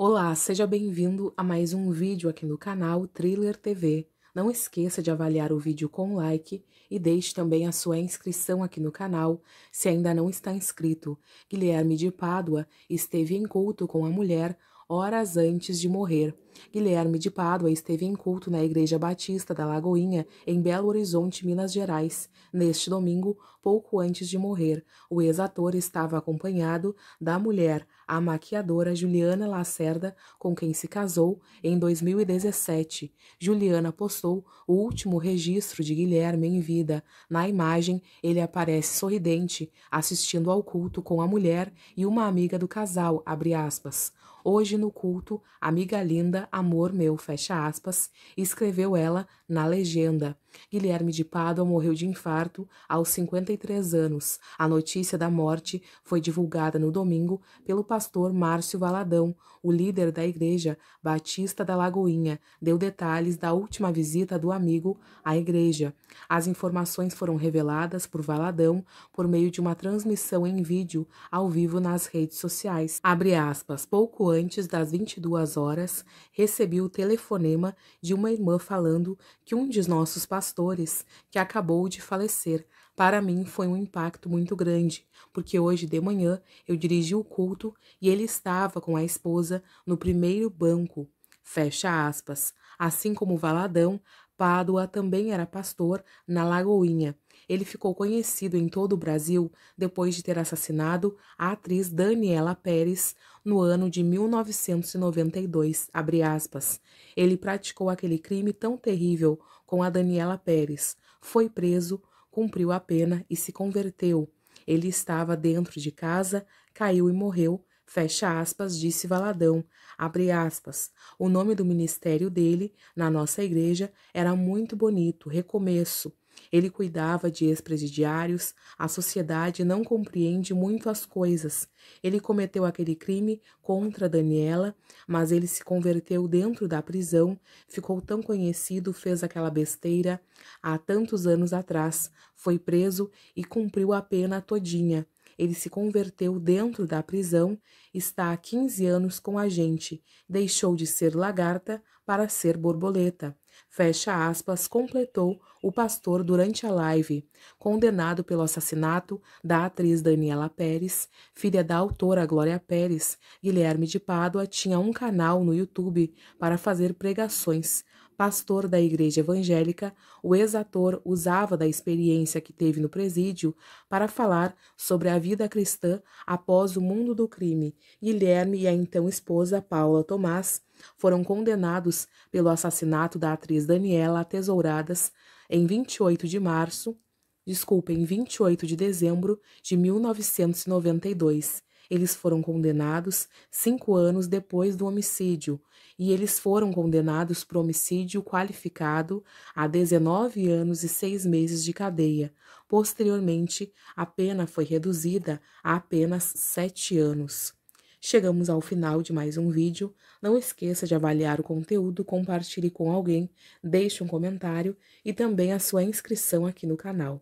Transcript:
Olá, seja bem-vindo a mais um vídeo aqui no canal Thriller TV. Não esqueça de avaliar o vídeo com like e deixe também a sua inscrição aqui no canal se ainda não está inscrito. Guilherme de Pádua esteve em culto com a mulher horas antes de morrer. Guilherme de Pádua esteve em culto na Igreja Batista da Lagoinha, em Belo Horizonte, Minas Gerais, neste domingo, pouco antes de morrer. O ex-ator estava acompanhado da mulher, a maquiadora Juliana Lacerda, com quem se casou em 2017. Juliana postou o último registro de Guilherme em vida. Na imagem, ele aparece sorridente, assistindo ao culto com a mulher e uma amiga do casal, Hoje no culto, amiga linda, amor meu, fecha aspas, escreveu ela na legenda. Guilherme de Pádua morreu de infarto aos 53 anos. A notícia da morte foi divulgada no domingo pelo pastor Márcio Valadão, o líder da igreja Batista da Lagoinha. Deu detalhes da última visita do amigo à igreja. As informações foram reveladas por Valadão por meio de uma transmissão em vídeo ao vivo nas redes sociais. Abre aspas, pouco antes das 22 horas, recebi o telefonema de uma irmã falando que um de nossos pastores, que acabou de falecer, para mim foi um impacto muito grande, porque hoje de manhã eu dirigi o culto e ele estava com a esposa no primeiro banco. Fecha aspas. Assim como Valadão, Pádua também era pastor na Lagoinha. Ele ficou conhecido em todo o Brasil depois de ter assassinado a atriz Daniela Pérez no ano de 1992. Ele praticou aquele crime tão terrível com a Daniela Pérez. Foi preso, cumpriu a pena e se converteu. Ele estava dentro de casa, caiu e morreu Fecha aspas, disse Valadão. Abre aspas. O nome do ministério dele, na nossa igreja, era muito bonito, recomeço. Ele cuidava de ex-presidiários, a sociedade não compreende muito as coisas. Ele cometeu aquele crime contra Daniela, mas ele se converteu dentro da prisão, ficou tão conhecido, fez aquela besteira há tantos anos atrás, foi preso e cumpriu a pena todinha. Ele se converteu dentro da prisão, está há 15 anos com a gente, deixou de ser lagarta para ser borboleta. Fecha aspas, completou o pastor durante a live, condenado pelo assassinato da atriz Daniela Pérez, filha da autora Glória Pérez. Guilherme de Pádua tinha um canal no YouTube para fazer pregações pastor da igreja evangélica, o ex-ator usava da experiência que teve no presídio para falar sobre a vida cristã após o mundo do crime. Guilherme e a então esposa Paula Tomás foram condenados pelo assassinato da atriz Daniela Tesouradas em 28 de março, desculpa, em 28 de dezembro de 1992 eles foram condenados cinco anos depois do homicídio, e eles foram condenados por homicídio qualificado a 19 anos e seis meses de cadeia. Posteriormente, a pena foi reduzida a apenas sete anos. Chegamos ao final de mais um vídeo. Não esqueça de avaliar o conteúdo, compartilhe com alguém, deixe um comentário e também a sua inscrição aqui no canal.